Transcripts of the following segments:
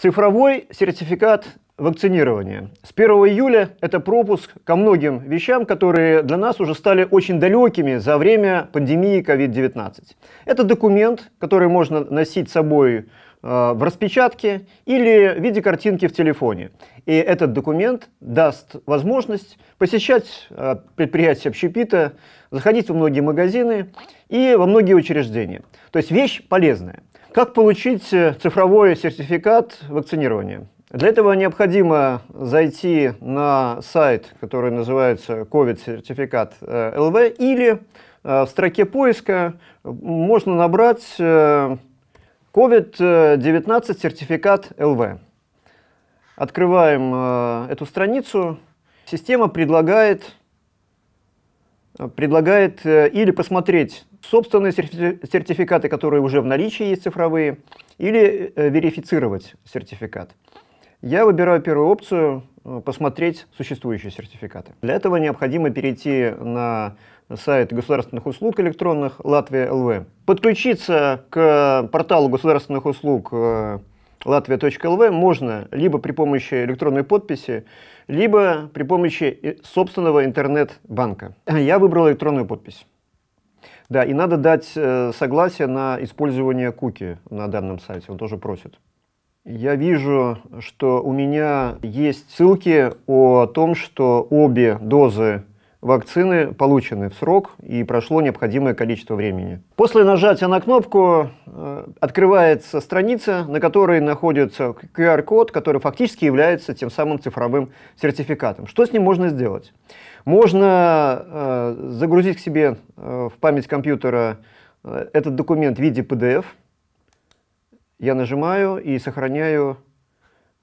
Цифровой сертификат вакцинирования. С 1 июля это пропуск ко многим вещам, которые для нас уже стали очень далекими за время пандемии COVID-19. Это документ, который можно носить с собой э, в распечатке или в виде картинки в телефоне. И этот документ даст возможность посещать э, предприятия общепита, заходить во многие магазины и во многие учреждения. То есть вещь полезная. Как получить э, цифровой сертификат вакцинирования? Для этого необходимо зайти на сайт, который называется COVID-сертификат э, ЛВ, или э, в строке поиска можно набрать COVID-19 сертификат ЛВ. Открываем эту страницу. Система предлагает, предлагает или посмотреть собственные сертификаты, которые уже в наличии есть цифровые, или э, верифицировать сертификат. Я выбираю первую опцию э, «Посмотреть существующие сертификаты». Для этого необходимо перейти на сайт государственных услуг электронных «Латвия ЛВ», подключиться к порталу государственных услуг latvia.lv э, можно либо при помощи электронной подписи, либо при помощи собственного интернет-банка. Я выбрал электронную подпись. Да, и надо дать э, согласие на использование куки на данном сайте, он тоже просит. Я вижу, что у меня есть ссылки о том, что обе дозы Вакцины получены в срок и прошло необходимое количество времени. После нажатия на кнопку э, открывается страница, на которой находится QR-код, который фактически является тем самым цифровым сертификатом. Что с ним можно сделать? Можно э, загрузить к себе э, в память компьютера этот документ в виде PDF. Я нажимаю и сохраняю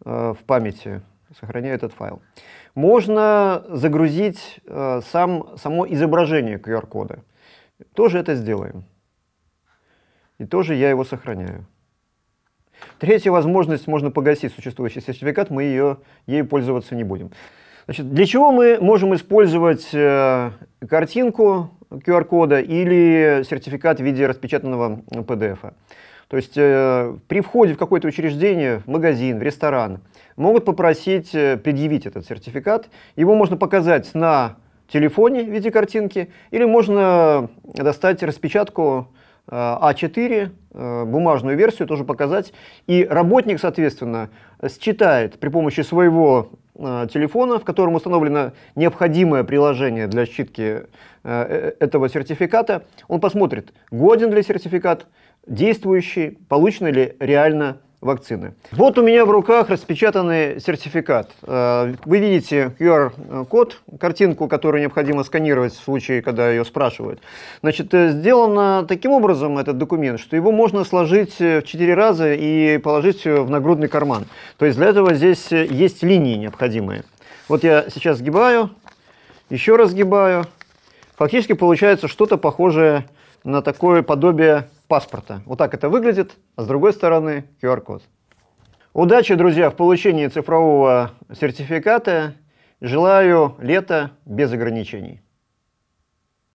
в памяти сохраняю этот файл. Можно загрузить э, сам, само изображение QR-кода. Тоже это сделаем. И тоже я его сохраняю. Третья возможность, можно погасить существующий сертификат, мы ее, ею пользоваться не будем. Значит, для чего мы можем использовать э, картинку QR-кода или сертификат в виде распечатанного PDF? -а? То есть э, при входе в какое-то учреждение, в магазин, в ресторан, могут попросить э, предъявить этот сертификат. Его можно показать на телефоне в виде картинки, или можно достать распечатку э, А4, э, бумажную версию тоже показать. И работник, соответственно, считает при помощи своего э, телефона, в котором установлено необходимое приложение для считки этого сертификата, он посмотрит, годен ли сертификат, действующие, получены ли реально вакцины. Вот у меня в руках распечатанный сертификат. Э, вы видите QR-код, э, картинку, которую необходимо сканировать в случае, когда ее спрашивают. Значит, э, сделано таким образом этот документ, что его можно сложить в 4 раза и положить в нагрудный карман. То есть для этого здесь есть линии необходимые. Вот я сейчас сгибаю, еще раз сгибаю. Фактически получается что-то похожее на такое подобие паспорта. Вот так это выглядит, а с другой стороны QR-код. Удачи, друзья, в получении цифрового сертификата. Желаю лета без ограничений.